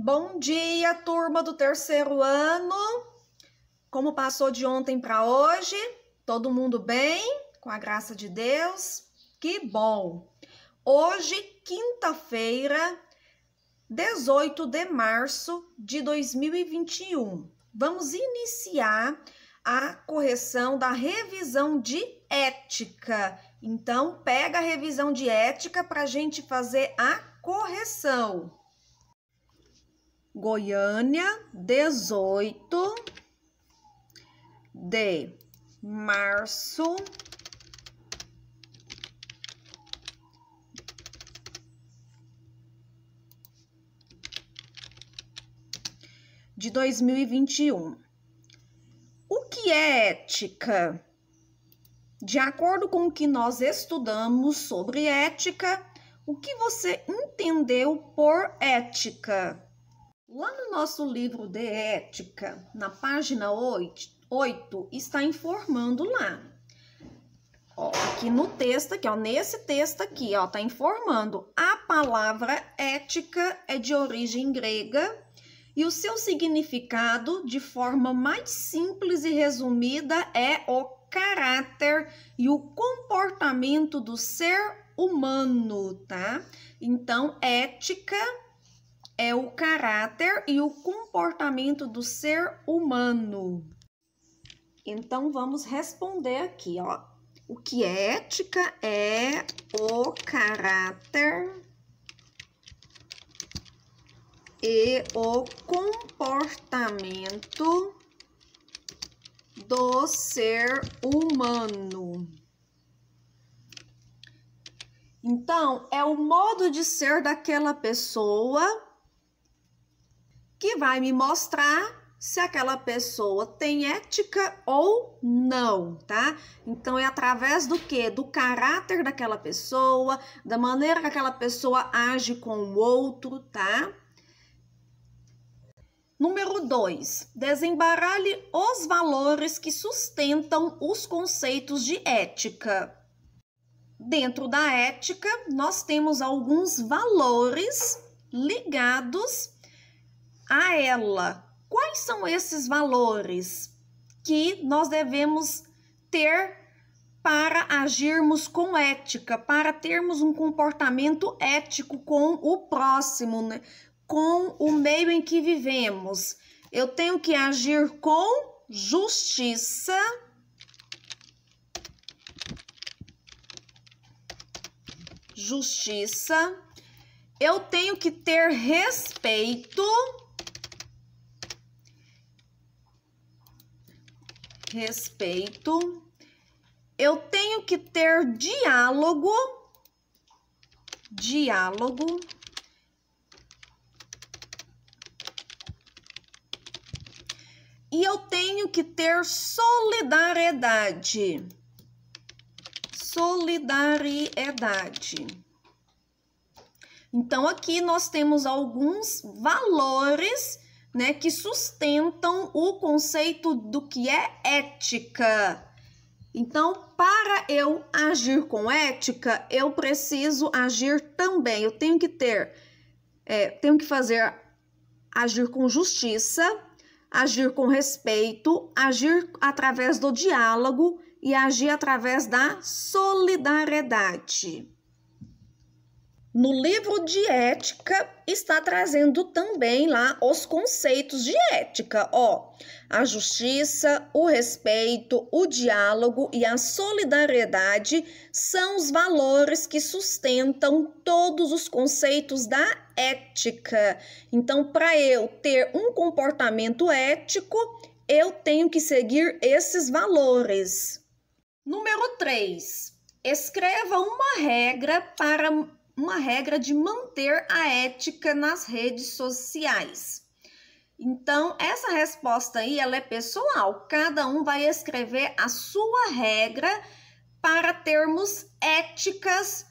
Bom dia, turma do terceiro ano. Como passou de ontem para hoje? Todo mundo bem? Com a graça de Deus? Que bom! Hoje, quinta-feira, 18 de março de 2021, vamos iniciar a correção da revisão de ética. Então, pega a revisão de ética para a gente fazer a correção. Goiânia, 18 de março de 2021. O que é ética? De acordo com o que nós estudamos sobre ética, o que você entendeu por ética? Lá no nosso livro de ética, na página 8, 8 está informando lá. Ó, aqui no texto, aqui, ó, nesse texto aqui, ó, tá informando. A palavra ética é de origem grega e o seu significado, de forma mais simples e resumida, é o caráter e o comportamento do ser humano, tá? Então, ética é o caráter e o comportamento do ser humano. Então vamos responder aqui, ó. O que é ética é o caráter e o comportamento do ser humano. Então, é o modo de ser daquela pessoa que vai me mostrar se aquela pessoa tem ética ou não, tá? Então é através do que? Do caráter daquela pessoa, da maneira que aquela pessoa age com o outro, tá? Número 2. Desembaralhe os valores que sustentam os conceitos de ética. Dentro da ética, nós temos alguns valores ligados a ela quais são esses valores que nós devemos ter para agirmos com ética, para termos um comportamento ético com o próximo, né? com o meio em que vivemos. Eu tenho que agir com justiça. Justiça. Eu tenho que ter respeito respeito. Eu tenho que ter diálogo, diálogo e eu tenho que ter solidariedade. Solidariedade. Então, aqui nós temos alguns valores né, que sustentam o conceito do que é ética. Então, para eu agir com ética, eu preciso agir também. Eu tenho que ter, é, tenho que fazer agir com justiça, agir com respeito, agir através do diálogo e agir através da solidariedade. No livro de ética está trazendo também lá os conceitos de ética, ó, a justiça, o respeito, o diálogo e a solidariedade são os valores que sustentam todos os conceitos da ética. Então, para eu ter um comportamento ético, eu tenho que seguir esses valores. Número 3. Escreva uma regra para uma regra de manter a ética nas redes sociais. Então, essa resposta aí ela é pessoal. Cada um vai escrever a sua regra para termos éticas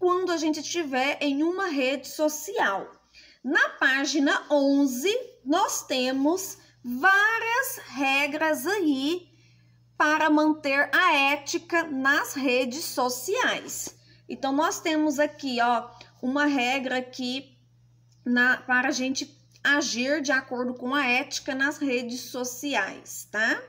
quando a gente estiver em uma rede social. Na página 11, nós temos várias regras aí para manter a ética nas redes sociais. Então, nós temos aqui, ó, uma regra aqui na, para a gente agir de acordo com a ética nas redes sociais, tá?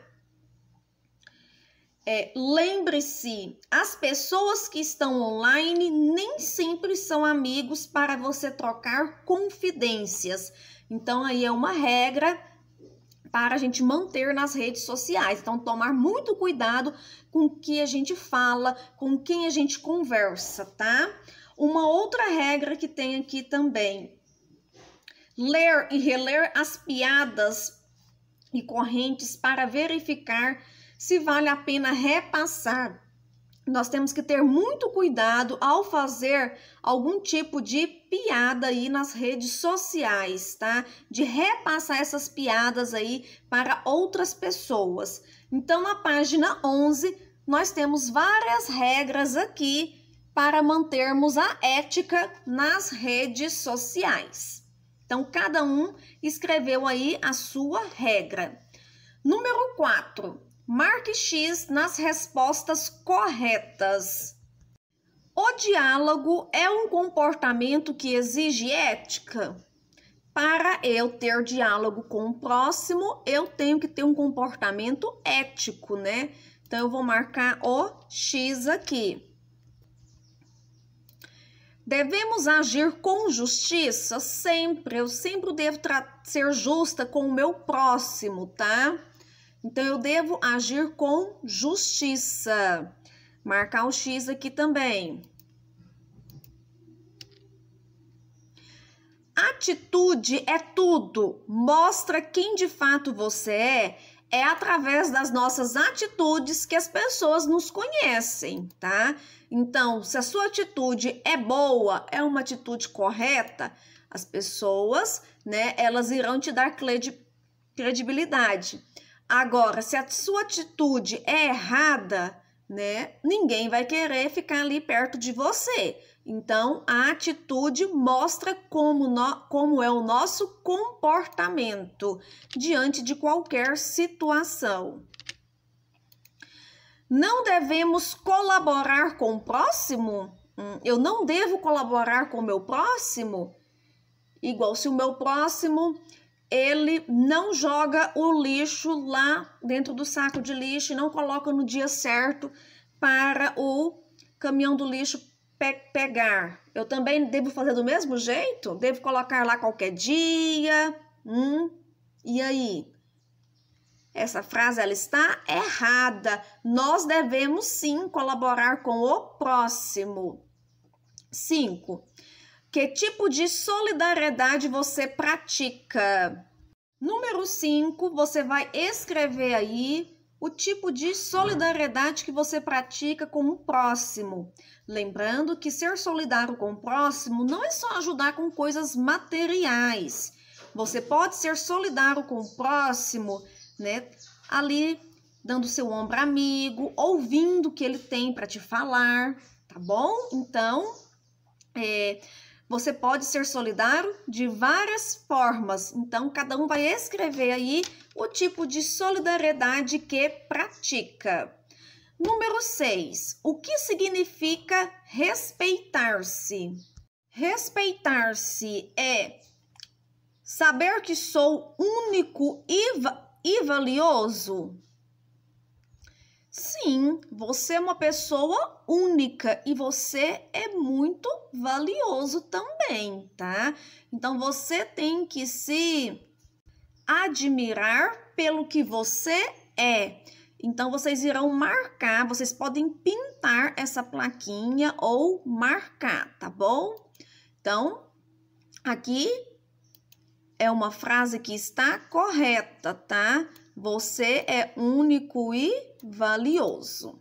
É, Lembre-se, as pessoas que estão online nem sempre são amigos para você trocar confidências. Então, aí é uma regra para a gente manter nas redes sociais. Então, tomar muito cuidado com o que a gente fala, com quem a gente conversa, tá? Uma outra regra que tem aqui também: ler e reler as piadas e correntes para verificar se vale a pena repassar nós temos que ter muito cuidado ao fazer algum tipo de piada aí nas redes sociais, tá? De repassar essas piadas aí para outras pessoas. Então, na página 11, nós temos várias regras aqui para mantermos a ética nas redes sociais. Então, cada um escreveu aí a sua regra. Número 4 Marque X nas respostas corretas. O diálogo é um comportamento que exige ética. Para eu ter diálogo com o próximo, eu tenho que ter um comportamento ético, né? Então, eu vou marcar o X aqui. Devemos agir com justiça sempre. Eu sempre devo ser justa com o meu próximo, tá? Então, eu devo agir com justiça. Marcar o X aqui também. Atitude é tudo. Mostra quem de fato você é. É através das nossas atitudes que as pessoas nos conhecem, tá? Então, se a sua atitude é boa, é uma atitude correta, as pessoas, né, elas irão te dar credibilidade. Agora, se a sua atitude é errada, né? Ninguém vai querer ficar ali perto de você. Então, a atitude mostra como, no, como é o nosso comportamento diante de qualquer situação. Não devemos colaborar com o próximo? Hum, eu não devo colaborar com o meu próximo? Igual se o meu próximo ele não joga o lixo lá dentro do saco de lixo e não coloca no dia certo para o caminhão do lixo pe pegar. Eu também devo fazer do mesmo jeito? Devo colocar lá qualquer dia? Hum? E aí? Essa frase ela está errada. Nós devemos sim colaborar com o próximo. 5. Que tipo de solidariedade você pratica? Número 5, você vai escrever aí o tipo de solidariedade que você pratica com o próximo. Lembrando que ser solidário com o próximo não é só ajudar com coisas materiais. Você pode ser solidário com o próximo, né? Ali dando seu ombro amigo, ouvindo o que ele tem para te falar, tá bom? Então, é, você pode ser solidário de várias formas. Então, cada um vai escrever aí o tipo de solidariedade que pratica. Número 6. O que significa respeitar-se? Respeitar-se é saber que sou único e, e valioso Sim, você é uma pessoa única e você é muito valioso também, tá? Então você tem que se admirar pelo que você é. Então vocês irão marcar, vocês podem pintar essa plaquinha ou marcar, tá bom? Então, aqui é uma frase que está correta, tá? Você é único e valioso.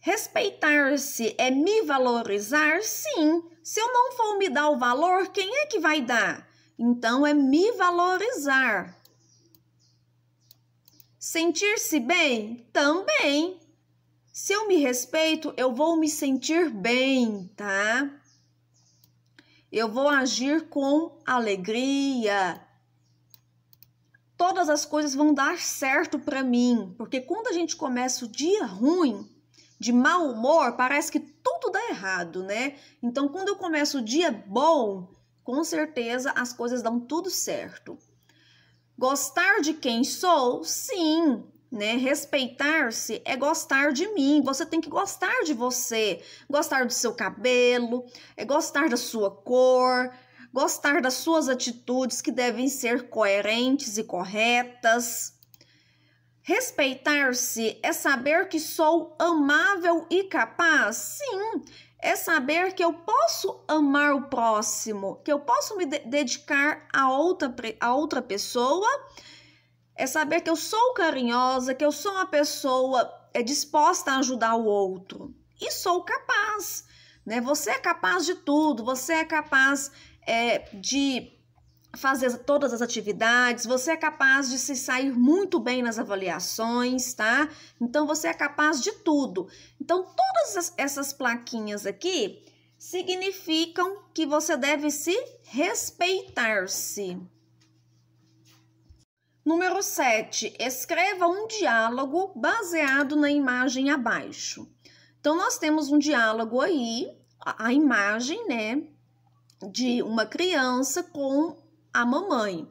Respeitar-se é me valorizar? Sim. Se eu não for me dar o valor, quem é que vai dar? Então é me valorizar. Sentir-se bem? Também. Se eu me respeito, eu vou me sentir bem, tá? Eu vou agir com alegria, todas as coisas vão dar certo para mim, porque quando a gente começa o dia ruim, de mau humor, parece que tudo dá errado, né? Então, quando eu começo o dia bom, com certeza as coisas dão tudo certo. Gostar de quem sou, sim, né? Respeitar-se é gostar de mim. Você tem que gostar de você, gostar do seu cabelo, é gostar da sua cor, gostar das suas atitudes que devem ser coerentes e corretas. Respeitar-se é saber que sou amável e capaz? Sim, é saber que eu posso amar o próximo, que eu posso me dedicar a outra, a outra pessoa. É saber que eu sou carinhosa, que eu sou uma pessoa é, disposta a ajudar o outro. E sou capaz, né? Você é capaz de tudo, você é capaz é, de fazer todas as atividades, você é capaz de se sair muito bem nas avaliações, tá? Então você é capaz de tudo. Então todas essas plaquinhas aqui significam que você deve se respeitar-se. Número 7. Escreva um diálogo baseado na imagem abaixo. Então nós temos um diálogo aí, a imagem, né? de uma criança com a mamãe.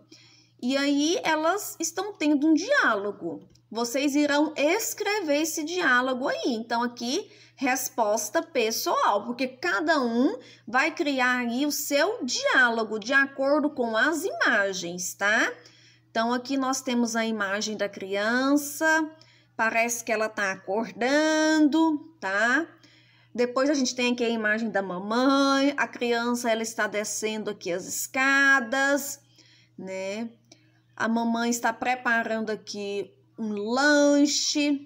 E aí elas estão tendo um diálogo. Vocês irão escrever esse diálogo aí. Então, aqui, resposta pessoal, porque cada um vai criar aí o seu diálogo de acordo com as imagens, tá? Então, aqui nós temos a imagem da criança, parece que ela tá acordando, tá? Depois a gente tem aqui a imagem da mamãe, a criança ela está descendo aqui as escadas, né? A mamãe está preparando aqui um lanche.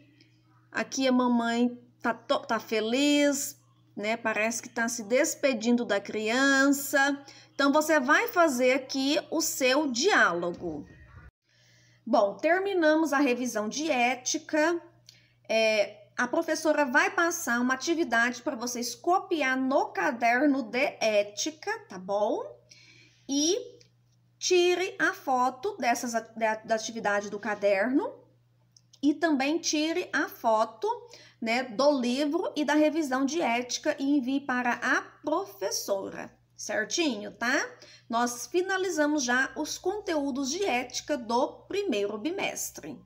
Aqui a mamãe tá, tá feliz, né? Parece que está se despedindo da criança. Então você vai fazer aqui o seu diálogo. Bom, terminamos a revisão de ética. É, a professora vai passar uma atividade para vocês copiar no caderno de ética, tá bom? E tire a foto dessas, da, atividade do caderno e também tire a foto né, do livro e da revisão de ética e envie para a professora, certinho, tá? Nós finalizamos já os conteúdos de ética do primeiro bimestre.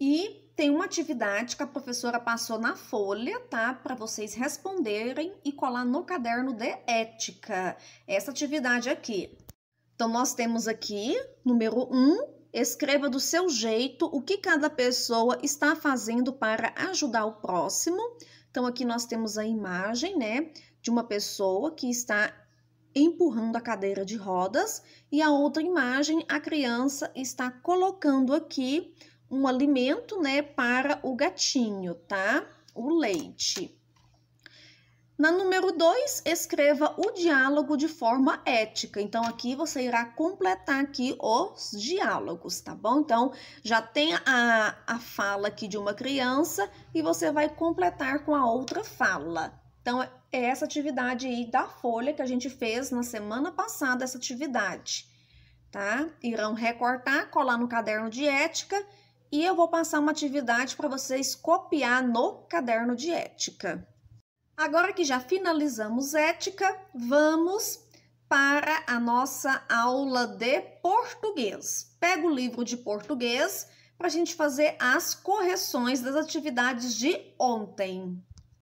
E tem uma atividade que a professora passou na folha, tá? Para vocês responderem e colar no caderno de ética. Essa atividade aqui. Então, nós temos aqui, número 1, um, escreva do seu jeito o que cada pessoa está fazendo para ajudar o próximo. Então, aqui nós temos a imagem, né, de uma pessoa que está empurrando a cadeira de rodas e a outra imagem, a criança está colocando aqui um alimento, né, para o gatinho, tá? O leite. Na número 2, escreva o diálogo de forma ética. Então, aqui você irá completar aqui os diálogos, tá bom? Então, já tem a, a fala aqui de uma criança e você vai completar com a outra fala. Então, é essa atividade aí da folha que a gente fez na semana passada, essa atividade, tá? Irão recortar, colar no caderno de ética e eu vou passar uma atividade para vocês copiar no caderno de ética. Agora que já finalizamos ética, vamos para a nossa aula de português. Pega o livro de português para a gente fazer as correções das atividades de ontem.